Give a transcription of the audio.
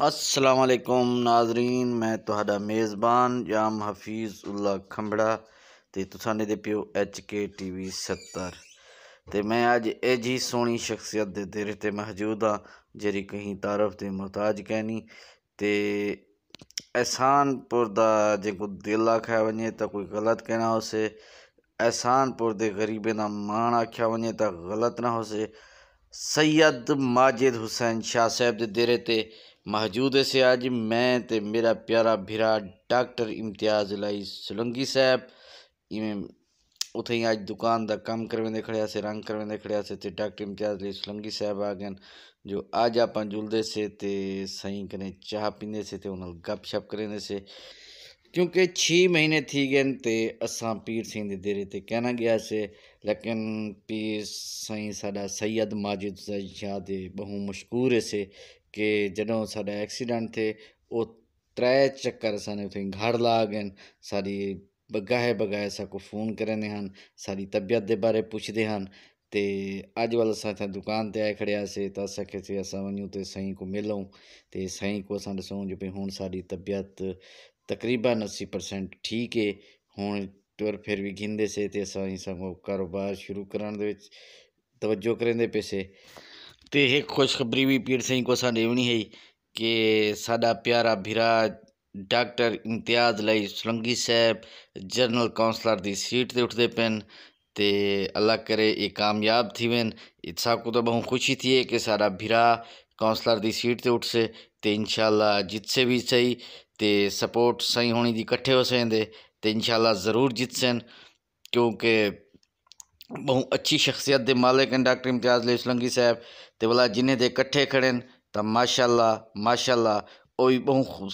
असलकुम नाजरीन मैं थोड़ा मेज़बान याम हफीज़ उल्ला खंबड़ा तो तुसाने दे प्यो एच के टी वी सत्तर तो मैं अज ऐसी सोहनी शख्सियत के दे दे मौजूद हाँ जी कहीं तारफ के मुहताज कहनी तो एहसानपुर का जो दिल आख्या वे तो कोई गलत कहना होसे एहसानपुर के गरीबे का माण आख्या वजे तो गलत ना होसे सैयद माजिद हुसैन शाह साहब देरे ते मौजूद से अज मैं ते मेरा प्यारा भीरा डॉक्टर इम्तियाज लाई सोलंकी साहब इवें उत अज दुकान का कम करवेंदे खड़िया से रंग करवेंदे खड़िया से डॉक्टर इम्तियाज लाई सोलंकी साहब आ गए जो अज आप जुलते से सही कने चाह पीते से उन्होंने गप शप करेंदे से क्योंकि छ महीने ਥੀ ਗਏ ਤੇ ਅਸਾਂ ਪੀਰ ਸਿੰਘ ਦੇ ਦੇਰੇ ਤੇ ਕਹਿਣਾ ਗਿਆ ਸੀ ਲੇਕਿਨ ਪੀਰ ਸਹੀਂ ਸਾਡਾ ਸੈਦ ਮਾਜਿਦ ਜ਼ੈਸ਼ਾ ਦੇ ਬਹੁ ਮਸ਼ਕੂਰ ਸੀ ਕਿ ਜਦੋਂ ਸਾਡਾ ਐਕਸੀਡੈਂਟ ਤੇ ਉਹ त्रै चक्कर असांजे उते ला आहिनि सारी बगाए बगाए असांखे फ़ोन करंदे आहिनि सारी तबियत जे बारे पुछंदे हैं तो अॼुकल्ह असां हितां दुकान ते आए खड़े हुआसीं त असांखे असां सही को साईं तो सही को साईं खां जो भई हूअं सारी तबियत तकरीबन अस्सी परसेंट ठीक है हूँ तुर फिर भी गिंदे से तो असो कारोबार शुरू कराने तवज्जो करेंगे पैसे तो यह खुशखबरी भी पीर सिंह को सी है कि साडा प्यारा भीरा डॉक्टर इम्तियाज लाई सोलंगी साहब जनरल काउंसलर की सीट से उठते पेन तो अलग करे ये कामयाब थी वेन इत सबको तो बहुत खुशी थी कि सारा भीरा कौंसलर की सीट से उठ से तो इंशाला जित से भी सही तो सपोर्ट सही होनी जी कट्ठे हो सकते तो इंशाला जरूर जित सन क्योंकि बहु अच्छी शख्सियत के मालिक हैं डॉक्टर इम्तियाज अली सोलंकी साहब तो भला जिन्हें कट्ठे खड़े हैं तो माशाला माशाला वही बहुत खूब